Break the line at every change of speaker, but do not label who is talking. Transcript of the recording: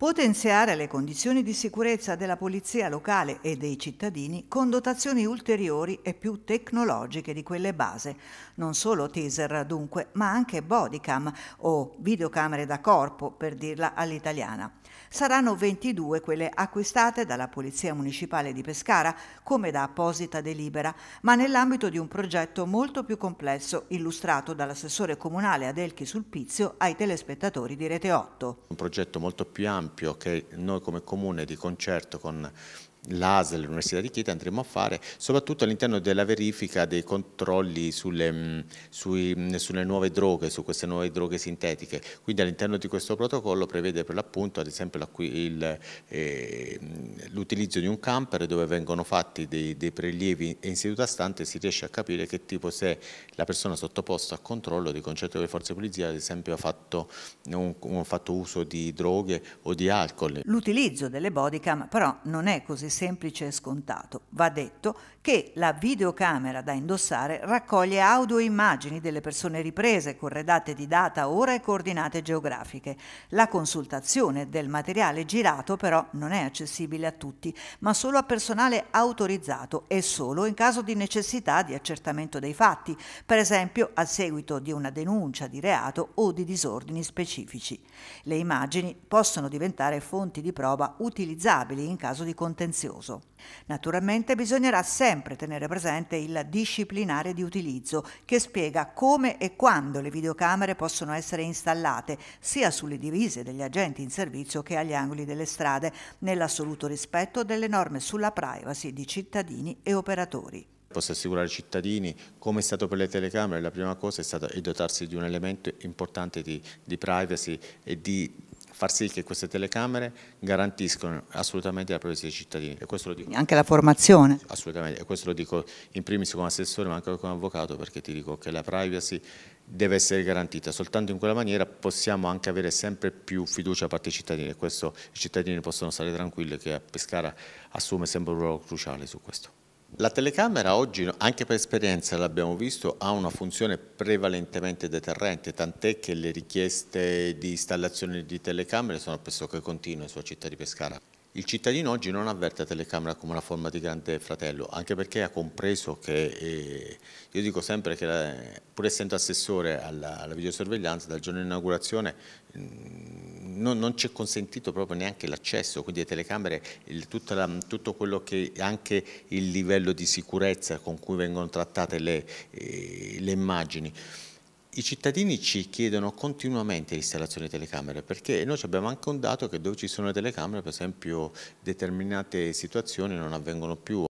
potenziare le condizioni di sicurezza della polizia locale e dei cittadini con dotazioni ulteriori e più tecnologiche di quelle base, non solo teaser dunque, ma anche bodycam o videocamere da corpo per dirla all'italiana. Saranno 22 quelle acquistate dalla Polizia Municipale di Pescara come da apposita delibera, ma nell'ambito di un progetto molto più complesso illustrato dall'assessore comunale Adelchi Sulpizio ai telespettatori di Rete 8.
Un progetto molto più ampio ampio che noi come Comune di concerto con l'ASL, l'Università di Chieti, andremo a fare soprattutto all'interno della verifica dei controlli sulle, mm, sui, mm, sulle, nuove droghe, su queste nuove droghe sintetiche. Quindi all'interno di questo protocollo prevede per l'appunto ad esempio eh, l'utilizzo eh, di un camper dove vengono fatti dei, dei prelievi in seduta stante si riesce a capire che tipo se la persona sottoposta a controllo di concetto delle forze di polizia ad esempio ha fatto, un, un, fatto uso di droghe o di alcol.
L'utilizzo delle bodycam però non è così semplice e scontato. Va detto che la videocamera da indossare raccoglie audio e immagini delle persone riprese, corredate di data, ora e coordinate geografiche. La consultazione del materiale girato però non è accessibile a tutti, ma solo a personale autorizzato e solo in caso di necessità di accertamento dei fatti, per esempio a seguito di una denuncia di reato o di disordini specifici. Le immagini possono diventare fonti di prova utilizzabili in caso di contenzioso silenzioso. Naturalmente bisognerà sempre tenere presente il disciplinare di utilizzo che spiega come e quando le videocamere possono essere installate sia sulle divise degli agenti in servizio che agli angoli delle strade, nell'assoluto rispetto delle norme sulla privacy di cittadini e operatori
Posso assicurare ai cittadini, come è stato per le telecamere, la prima cosa è stata dotarsi di un elemento importante di, di privacy e di far sì che queste telecamere garantiscano assolutamente la privacy dei cittadini. E questo lo dico. Anche la
formazione.
Assolutamente, e questo lo dico in primis come assessore ma anche come avvocato perché ti dico che la privacy deve essere garantita, soltanto in quella maniera possiamo anche avere sempre più fiducia da parte dei cittadini e questo i cittadini possono stare tranquilli che Pescara assume sempre un ruolo cruciale su questo. La telecamera oggi, anche per esperienza l'abbiamo visto, ha una funzione prevalentemente deterrente, tant'è che le richieste di installazione di telecamere sono pressoché continue sulla città di Pescara. Il cittadino oggi non avverte la telecamera come una forma di grande fratello, anche perché ha compreso che, eh, io dico sempre che la, pur essendo assessore alla, alla videosorveglianza, dal giorno di inaugurazione mh, mm, non, non ci è consentito proprio neanche l'accesso, quindi le telecamere, il, la, tutto quello che anche il livello di sicurezza con cui vengono trattate le, eh, le immagini. I cittadini ci chiedono continuamente l'installazione di telecamere perché noi abbiamo anche un dato che dove ci sono le telecamere per esempio determinate situazioni non avvengono più